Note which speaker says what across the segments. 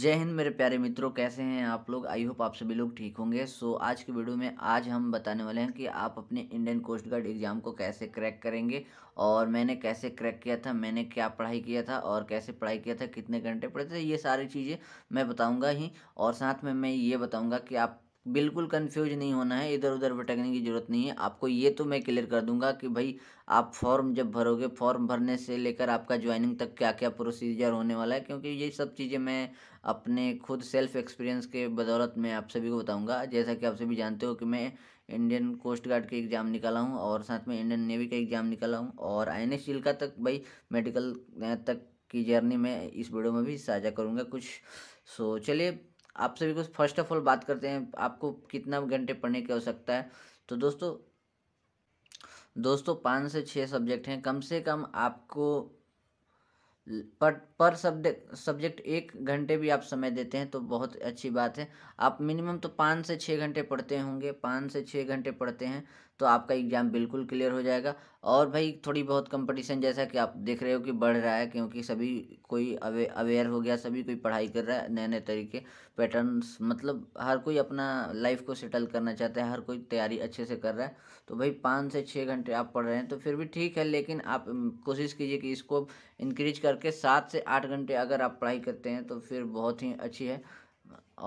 Speaker 1: जय हिंद मेरे प्यारे मित्रों कैसे हैं आप लोग आई होप आप सभी लोग ठीक होंगे सो so, आज के वीडियो में आज हम बताने वाले हैं कि आप अपने इंडियन कोस्ट गार्ड एग्ज़ाम को कैसे क्रैक करेंगे और मैंने कैसे क्रैक किया था मैंने क्या पढ़ाई किया था और कैसे पढ़ाई किया था कितने घंटे पढ़े थे ये सारी चीज़ें मैं बताऊँगा ही और साथ में मैं ये बताऊँगा कि आप बिल्कुल कंफ्यूज नहीं होना है इधर उधर भटकने की ज़रूरत नहीं है आपको ये तो मैं क्लियर कर दूंगा कि भाई आप फॉर्म जब भरोगे फॉर्म भरने से लेकर आपका ज्वाइनिंग तक क्या क्या प्रोसीजर होने वाला है क्योंकि ये सब चीज़ें मैं अपने खुद सेल्फ एक्सपीरियंस के बदौलत मैं आप सभी को बताऊँगा जैसा कि आप सभी जानते हो कि मैं इंडियन कोस्ट गार्ड के एग्ज़ाम निकाला हूँ और साथ में इंडियन नेवी का एग्ज़ाम निकाला हूँ और आई एन एस का तक भाई मेडिकल तक की जर्नी मैं इस वीडियो में भी साझा करूँगा कुछ सो चलिए आप सभी को फर्स्ट ऑफ ऑल बात करते हैं आपको कितना घंटे पढ़ने की आवश्यकता है तो दोस्तों दोस्तों पाँच से छः सब्जेक्ट हैं कम से कम आपको पर पर सब्जेक्ट सब्जेक्ट एक घंटे भी आप समय देते हैं तो बहुत अच्छी बात है आप मिनिमम तो पाँच से छः घंटे पढ़ते होंगे पाँच से छः घंटे पढ़ते हैं तो आपका एग्ज़ाम बिल्कुल क्लियर हो जाएगा और भाई थोड़ी बहुत कंपटीशन जैसा कि आप देख रहे हो कि बढ़ रहा है क्योंकि सभी कोई अवे अवेयर हो गया सभी कोई पढ़ाई कर रहा है नए नए तरीके पैटर्न्स मतलब हर कोई अपना लाइफ को सेटल करना चाहता है हर कोई तैयारी अच्छे से कर रहा है तो भाई पाँच से छः घंटे आप पढ़ रहे हैं तो फिर भी ठीक है लेकिन आप कोशिश कीजिए कि इसको इंक्रीज करके सात से आठ घंटे अगर आप पढ़ाई करते हैं तो फिर बहुत ही अच्छी है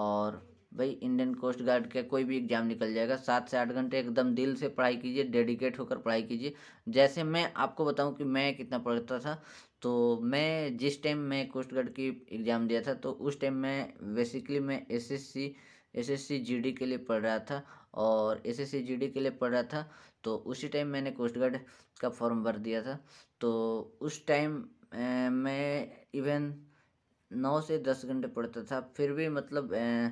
Speaker 1: और भाई इंडियन कोस्ट गार्ड का कोई भी एग्जाम निकल जाएगा सात से आठ घंटे एकदम दिल से पढ़ाई कीजिए डेडिकेट होकर पढ़ाई कीजिए जैसे मैं आपको बताऊं कि मैं कितना पढ़ता था तो मैं जिस टाइम मैं कोस्ट गार्ड की एग्ज़ाम दिया था तो उस टाइम मैं बेसिकली मैं एस एस सी के लिए पढ़ रहा था और एस एस के लिए पढ़ रहा था तो उसी टाइम मैंने कोस्ट गार्ड का फॉर्म भर दिया था तो उस टाइम मैं इवन नौ से दस घंटे पढ़ता था फिर भी मतलब ए,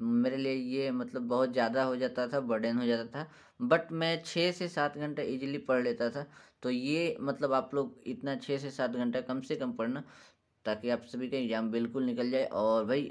Speaker 1: मेरे लिए ये मतलब बहुत ज़्यादा हो जाता था बर्डन हो जाता था बट मैं छः से सात घंटा ईजिली पढ़ लेता था तो ये मतलब आप लोग इतना छः से सात घंटा कम से कम पढ़ना ताकि आप सभी का एग्ज़ाम बिल्कुल निकल जाए और भाई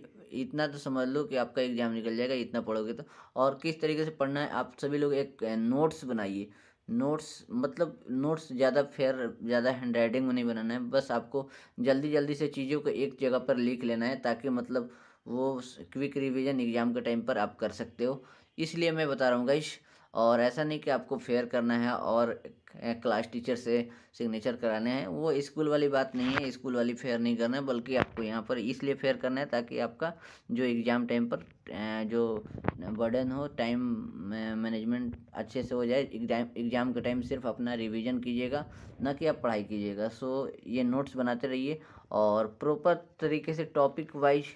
Speaker 1: इतना तो समझ लो कि आपका एग्ज़ाम निकल जाएगा इतना पढ़ोगे तो और किस तरीके से पढ़ना है आप सभी लोग एक नोट्स बनाइए नोट्स मतलब नोट्स ज़्यादा फेयर ज़्यादा हैंड राइटिंग में नहीं बनाना है बस आपको जल्दी जल्दी से चीज़ों को एक जगह पर लिख लेना है ताकि मतलब वो क्विक रिवीजन एग्ज़ाम के टाइम पर आप कर सकते हो इसलिए मैं बता रहा हूँ गाइश और ऐसा नहीं कि आपको फेयर करना है और क्लास टीचर से सिग्नेचर कराने हैं वो स्कूल वाली बात नहीं है स्कूल वाली फेयर नहीं करना है बल्कि आपको यहाँ पर इसलिए फेयर करना है ताकि आपका जो एग्ज़ाम टाइम पर जो बर्डन हो टाइम मैनेजमेंट अच्छे से हो जाए एग्जाम एग्ज़ाम के टाइम सिर्फ अपना रिवीजन कीजिएगा ना कि आप पढ़ाई कीजिएगा सो ये नोट्स बनाते रहिए और प्रॉपर तरीके से टॉपिक वाइज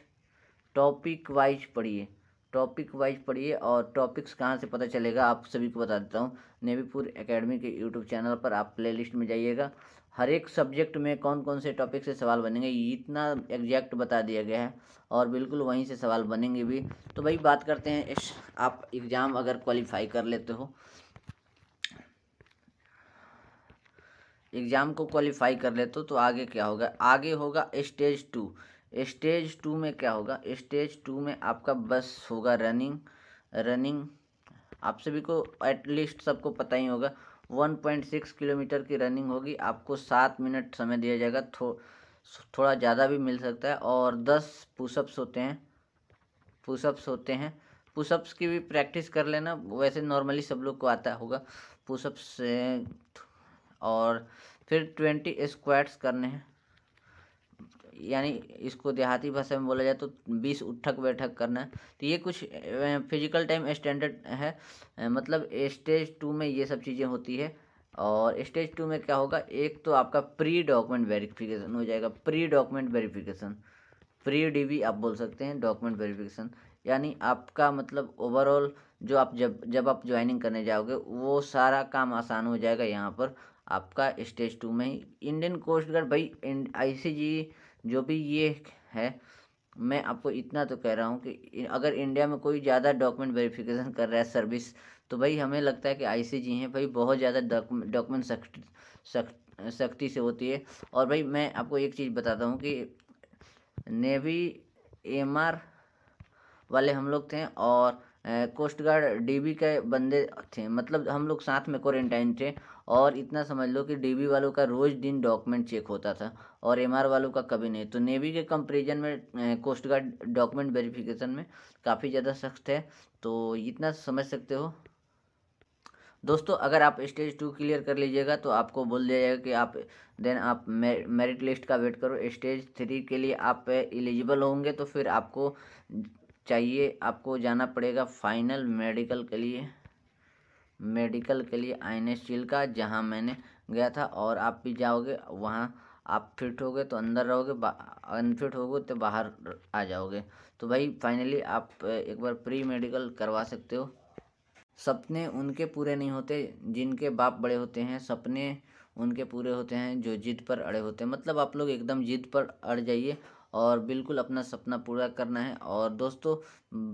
Speaker 1: टॉपिक वाइज पढ़िए टॉपिक वाइज पढ़िए और टॉपिक्स कहाँ से पता चलेगा आप सभी को बता देता हूँ नेवीपुर एकेडमी के यूट्यूब चैनल पर आप प्लेलिस्ट में जाइएगा हर एक सब्जेक्ट में कौन कौन से टॉपिक से सवाल बनेंगे इतना एग्जैक्ट बता दिया गया है और बिल्कुल वहीं से सवाल बनेंगे भी तो भाई बात करते हैं इस आप एग्ज़ाम अगर क्वालिफाई कर लेते हो एग्ज़ाम को क्वालिफाई कर लेते हो तो आगे क्या होगा आगे होगा स्टेज टू स्टेज टू में क्या होगा स्टेज टू में आपका बस होगा रनिंग रनिंग आप सभी को एटलीस्ट सबको पता ही होगा 1.6 किलोमीटर की रनिंग होगी आपको सात मिनट समय दिया जाएगा थो थोड़ा ज़्यादा भी मिल सकता है और दस पुशअप्स होते हैं पुशअप्स होते हैं पुशअप्स की भी प्रैक्टिस कर लेना वैसे नॉर्मली सब लोग को आता होगा पुशअप्स और फिर ट्वेंटी स्क्वाड्स करने हैं यानी इसको देहाती भाषा में बोला जाए तो बीस उठक बैठक करना तो ये कुछ फिजिकल टाइम स्टैंडर्ड है मतलब स्टेज टू में ये सब चीज़ें होती है और स्टेज टू में क्या होगा एक तो आपका प्री डॉक्यूमेंट वेरिफिकेशन हो जाएगा pre document verification pre DV आप बोल सकते हैं डॉक्यूमेंट वेरिफिकेशन यानी आपका मतलब ओवरऑल जो आप जब जब आप ज्वाइनिंग करने जाओगे वो सारा काम आसान हो जाएगा यहाँ पर आपका स्टेज टू में ही इंडियन कोस्ट गार्ड भाई आई सी जी जो भी ये है मैं आपको इतना तो कह रहा हूँ कि अगर इंडिया में कोई ज़्यादा डॉक्यूमेंट वेरिफिकेशन कर रहा है सर्विस तो भाई हमें लगता है कि आईसीजी हैं भाई बहुत ज़्यादा डॉक्यूमेंट सख्ती सख्ती से होती है और भाई मैं आपको एक चीज़ बताता हूँ कि नेवी एम वाले हम लोग थे और कोस्ट गार्ड बी के बंदे थे मतलब हम लोग साथ में क्वारंटाइन थे और इतना समझ लो कि डीबी वालों का रोज़ दिन डॉक्यूमेंट चेक होता था और एमआर वालों का कभी नहीं तो नेवी के कंपेरिजन में कोस्ट गार्ड डॉक्यूमेंट वेरिफिकेशन में काफ़ी ज़्यादा सख्त है तो इतना समझ सकते हो दोस्तों अगर आप स्टेज टू क्लियर कर लीजिएगा तो आपको बोल दिया जाएगा कि आप देन आप मेरिट लिस्ट का वेट करो स्टेज थ्री के लिए आप एलिजिबल होंगे तो फिर आपको चाहिए आपको जाना पड़ेगा फाइनल मेडिकल के लिए मेडिकल के लिए आई एन स्टील का जहाँ मैंने गया था और आप भी जाओगे वहाँ आप फिट होगे तो अंदर रहोगे अनफिट होगे तो बाहर आ जाओगे तो भाई फाइनली आप एक बार प्री मेडिकल करवा सकते हो सपने उनके पूरे नहीं होते जिनके बाप बड़े होते हैं सपने उनके पूरे होते हैं जो जिद पर अड़े होते हैं मतलब आप लोग एकदम जिद पर अड़ जाइए और बिल्कुल अपना सपना पूरा करना है और दोस्तों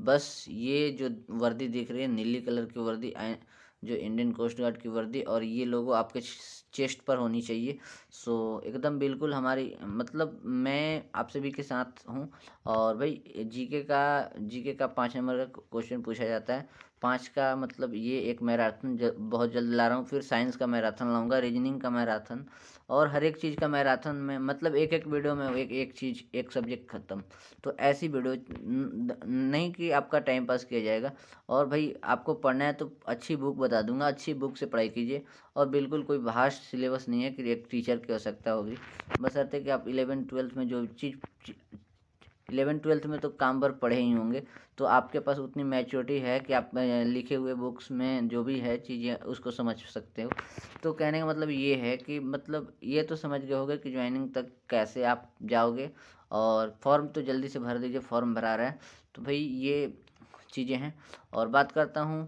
Speaker 1: बस ये जो वर्दी दिख रही है नीली कलर की वर्दी जो इंडियन कोस्ट गार्ड की वर्दी और ये लोगो आपके चेस्ट पर होनी चाहिए सो एकदम बिल्कुल हमारी मतलब मैं आप सभी के साथ हूँ और भाई जीके का जीके का पाँच नंबर का क्वेश्चन पूछा जाता है पाँच का मतलब ये एक मैराथन जल, बहुत जल्द ला रहा हूँ फिर साइंस का मैराथन लाऊंगा रीजनिंग का मैराथन और हर एक चीज़ का मैराथन में मतलब एक एक वीडियो में एक एक चीज़ एक सब्जेक्ट ख़त्म तो ऐसी वीडियो नहीं कि आपका टाइम पास किया जाएगा और भाई आपको पढ़ना है तो अच्छी बुक बता दूंगा अच्छी बुक से पढ़ाई कीजिए और बिल्कुल कोई भाष सिलेबस नहीं है कि एक टीचर की आवश्यकता होगी बस आते कि आप इलेवन ट्वेल्थ में जो चीज़ इलेवन ट्वेल्थ में तो काम पर पढ़े ही होंगे तो आपके पास उतनी मैच्योरिटी है कि आप लिखे हुए बुक्स में जो भी है चीज़ें उसको समझ सकते हो तो कहने का मतलब ये है कि मतलब ये तो समझ गए होगे कि ज्वाइनिंग तक कैसे आप जाओगे और फॉर्म तो जल्दी से भर दीजिए फॉर्म भरा रहे हैं तो भाई ये चीज़ें हैं और बात करता हूँ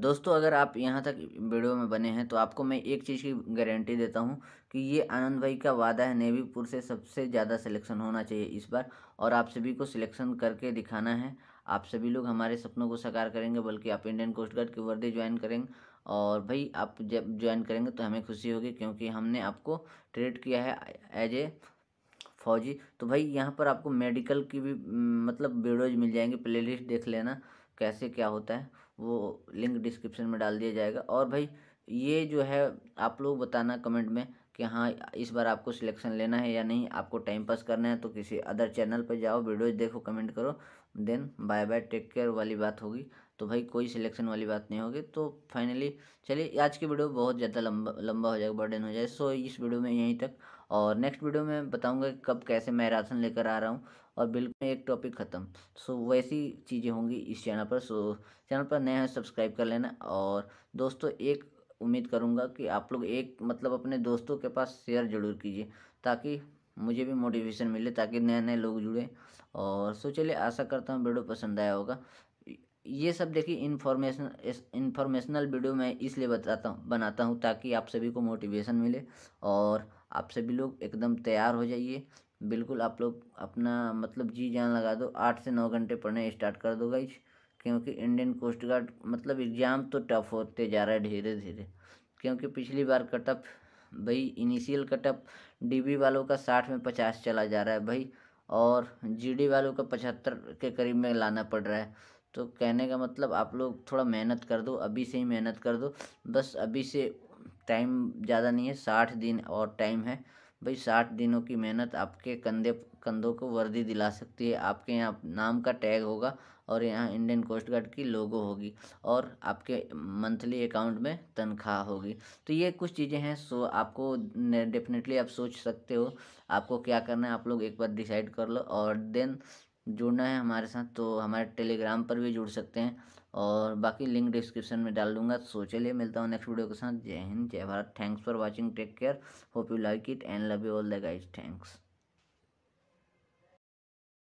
Speaker 1: दोस्तों अगर आप यहाँ तक वीडियो में बने हैं तो आपको मैं एक चीज़ की गारंटी देता हूँ कि ये आनंद भाई का वादा है नेवीपुर से सबसे ज़्यादा सिलेक्शन होना चाहिए इस बार और आप सभी को सिलेक्शन करके दिखाना है आप सभी लोग हमारे सपनों को साकार करेंगे बल्कि आप इंडियन कोस्ट गार्ड की वर्दी ज्वाइन करेंगे और भाई आप जब ज्वाइन करेंगे तो हमें खुशी होगी क्योंकि हमने आपको ट्रेड किया है एज ए फौजी तो भाई यहाँ पर आपको मेडिकल की भी मतलब वीडियोज मिल जाएंगे प्लेलिस्ट देख लेना कैसे क्या होता है वो लिंक डिस्क्रिप्शन में डाल दिया जाएगा और भाई ये जो है आप लोग बताना कमेंट में कि हाँ इस बार आपको सिलेक्शन लेना है या नहीं आपको टाइम पास करना है तो किसी अदर चैनल पर जाओ वीडियोज देखो कमेंट करो then bye bye take care वाली बात होगी तो भाई कोई सिलेक्शन वाली बात नहीं होगी तो फाइनली चलिए आज की वीडियो बहुत ज़्यादा लंबा लंबा हो जाएगा बर्डन हो जाए सो इस वीडियो में यहीं तक और नेक्स्ट वीडियो में बताऊँगा कब कैसे मैराथन लेकर आ रहा हूँ और बिल्कुल एक टॉपिक ख़त्म सो वैसी चीज़ें होंगी इस चैनल पर सो चैनल पर नया है सब्सक्राइब कर लेना और दोस्तों एक उम्मीद करूँगा कि आप लोग एक मतलब अपने दोस्तों के पास शेयर जरूर कीजिए ताकि मुझे भी मोटिवेशन मिले ताकि नए नए लोग जुड़े और सो चलिए आशा करता हूँ वीडियो पसंद आया होगा ये सब देखिए इन्फॉर्मेशन इन्फॉर्मेशनल वीडियो मैं इसलिए बताता हूँ बनाता हूँ ताकि आप सभी को मोटिवेशन मिले और आप सभी लोग एकदम तैयार हो जाइए बिल्कुल आप लोग अपना मतलब जी जान लगा दो आठ से नौ घंटे पढ़ने स्टार्ट कर दो गाइज क्योंकि इंडियन कोस्ट गार्ड मतलब एग्ज़ाम तो टफ होते जा रहा है धीरे धीरे क्योंकि पिछली बार कटअप भाई इनिशियल कटअप डीबी वालों का साठ में पचास चला जा रहा है भाई और जीडी वालों का पचहत्तर के करीब में लाना पड़ रहा है तो कहने का मतलब आप लोग थोड़ा मेहनत कर दो अभी से ही मेहनत कर दो बस अभी से टाइम ज़्यादा नहीं है साठ दिन और टाइम है भाई साठ दिनों की मेहनत आपके कंधे कंधों को वर्दी दिला सकती है आपके यहाँ नाम का टैग होगा और यहाँ इंडियन कोस्ट गार्ड की लोगो होगी और आपके मंथली अकाउंट में तनख्वाह होगी तो ये कुछ चीज़ें हैं सो आपको डेफिनेटली आप सोच सकते हो आपको क्या करना है आप लोग एक बार डिसाइड कर लो और देन जुड़ना है हमारे साथ तो हमारे टेलीग्राम पर भी जुड़ सकते हैं और बाकी लिंक डिस्क्रिप्शन में डाल दूंगा तो चलिए मिलता हूँ नेक्स्ट वीडियो के साथ जय हिंद जय Bharat thanks for watching take care hope you like it and love you all the guys thanks